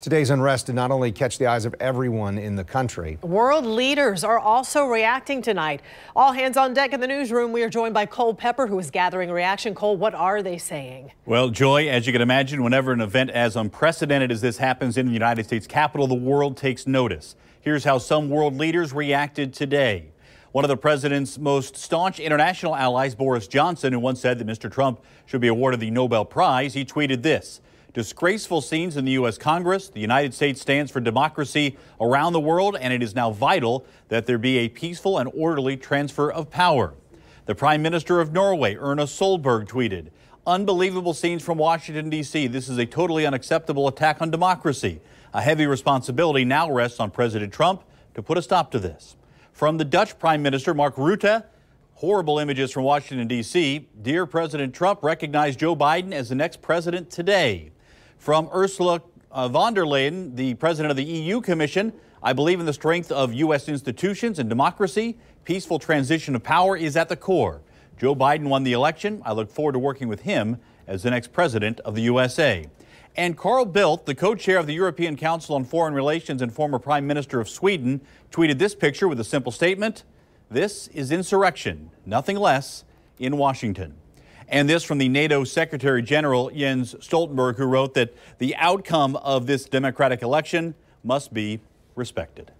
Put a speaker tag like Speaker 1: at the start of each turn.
Speaker 1: Today's unrest did not only catch the eyes of everyone in the country. World leaders are also reacting tonight. All hands on deck in the newsroom. We are joined by Cole Pepper, who is gathering reaction. Cole, what are they saying?
Speaker 2: Well, Joy, as you can imagine, whenever an event as unprecedented as this happens in the United States Capitol, the world takes notice. Here's how some world leaders reacted today. One of the president's most staunch international allies, Boris Johnson, who once said that Mr. Trump should be awarded the Nobel Prize, he tweeted this disgraceful scenes in the U.S. Congress. The United States stands for democracy around the world, and it is now vital that there be a peaceful and orderly transfer of power. The Prime Minister of Norway, Erna Solberg, tweeted, Unbelievable scenes from Washington, D.C. This is a totally unacceptable attack on democracy. A heavy responsibility now rests on President Trump to put a stop to this. From the Dutch Prime Minister, Mark Rutte, horrible images from Washington, D.C. Dear President Trump, recognize Joe Biden as the next president today from Ursula uh, von der Leyen, the president of the EU Commission. I believe in the strength of U.S. institutions and democracy. Peaceful transition of power is at the core. Joe Biden won the election. I look forward to working with him as the next president of the USA. And Carl Bildt, the co chair of the European Council on Foreign Relations and former Prime Minister of Sweden, tweeted this picture with a simple statement This is insurrection, nothing less, in Washington. And this from the NATO Secretary General Jens Stoltenberg, who wrote that the outcome of this democratic election must be respected.